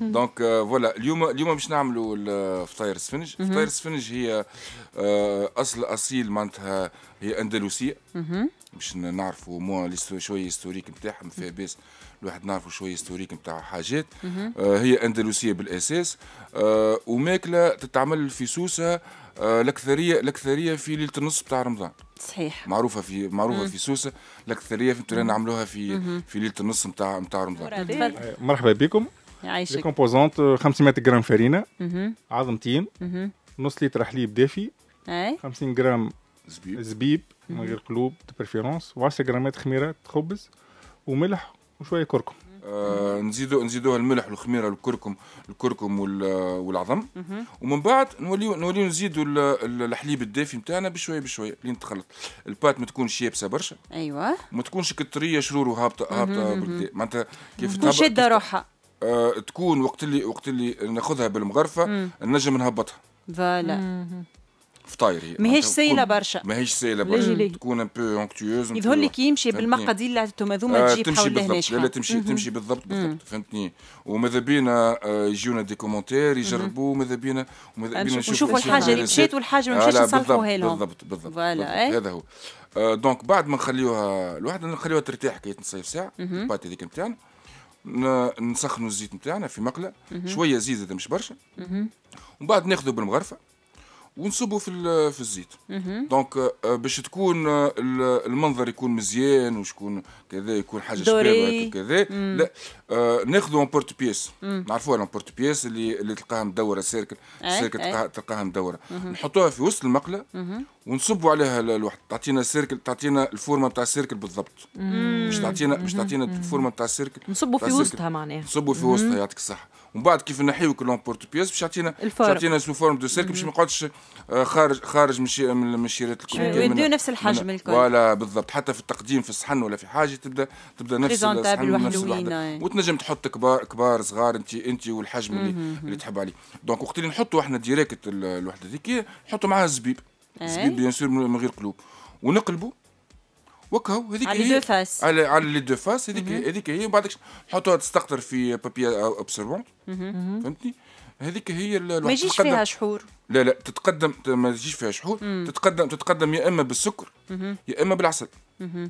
دونك فوالا اليوم اليوم باش نعملوا فطاير السفنج mhm. فطاير السفنج هي آه، اصل اصيل معناتها هي اندلسيه mhm. باش نعرفوا مو شويه هيستوريك نتاعهم mhm. في باس الواحد نعرفوا شويه هيستوريك نتاع حاجات آه هي اندلسيه بالاساس آه وماكله تتعمل في سوسه آه الاكثريه الاكثريه في ليله النص بتاع رمضان صحيح معروفه في معروفه مم. في سوسه الاكثريه في نعملوها في مم. في ليله النص نتاع نتاع رمضان مرحبا بكم يعيشك لي كومبوزونت 500 آه، جرام فرينه عظمتين نص لتر حليب دافي 50 جرام زبيب زبيب من غير قلوب بريفيرونس و10 جرامات خميره خبز وملح وشويه كركم آه نزيدوها الملح والخميره والكركم الكركم والعظم ومن بعد نوليو نوليو نزيدو الحليب الدافي نتاعنا بشويه بشويه لين تخلط البات ما تكونش يابسه برشا ايوه ما تكونش كتريه شرور وهابطه هابطه معناتها كيف تهبط روحها آه تكون وقت اللي وقت اللي ناخذها بالمغرفه نجم نهبطها فوالا فطاير هي ماهيش سايله برشا ماهيش سايله برشا تكون ان بو اونكتيوز يظهر لي كي يمشي بالمقاديل اللي عطيتهم هذوما آه، تجي تمشي بالضبط لا لا تمشي تمشي بالضبط بالضبط فهمتني وماذا بينا آه، يجيونا دي كومنتير يجربوا ماذا بينا وماذا آه، بينا نشوفوا الحاجه اللي مشات والحاجه ما مشاتش نصلحوها لهم بالضبط بالضبط إيه. هذا هو دونك بعد ما نخليوها الواحد نخليوها ترتاح كي تنصيف ساعه الباتي هذيك نتاعنا نسخنوا الزيت نتاعنا في مقله شويه زيت اذا مش برشا ومن بعد ناخذه بالمغرفه ونصبوا في في الزيت دونك euh, euh, باش تكون euh, المنظر يكون مزيان وشكون كذا يكون حاجه شبابه كذا لا ناخذوا اون بورت بيس نعرفوها اون بورت بيس اللي اللي تلقاها مدوره سيركل إيه، سيركل إيه. تلقاها مدوره نحطوها في وسط المقله ونصبوا عليها الوحده تعطينا سيركل تعطينا الفورمه نتاع السيركل بالضبط باش تعطينا باش تعطينا الفورمه نتاع السيركل نصبوا في وسطها معناها نصبوا في وسطها يعطيك الصحه ومن بعد كيف نحيو كل بورت بيس باش يعطينا يعطينا سو فورم دو سيركل باش ما يقعدش آه، خارج خارج من شيرات الكل يديو نفس الحجم الكل ولا بالضبط حتى في التقديم في الصحن ولا في حاجه تبدا تبدا نفس الصحن نفس الوحده وتنجم تحط كبار كبار صغار انت انت والحجم اللي, اللي تحب عليه دونك وقت اللي نحطوا احنا ديريكت الوحده ذيك نحطوا معاها الزبيب سبيل إيه؟ بيان سور من غير قلوب ونقلبوا وكاو هذيك على لي فاس على على لي دو فاس هذيك هذيك هي بعد نحطوها تستقطر في بابي ابسرفونت فهمتني هذيك هي ما يجيش فيها شحور لا لا تتقدم ما تجيش فيها شحور مم. تتقدم تتقدم يا اما بالسكر مم. يا اما بالعسل مم.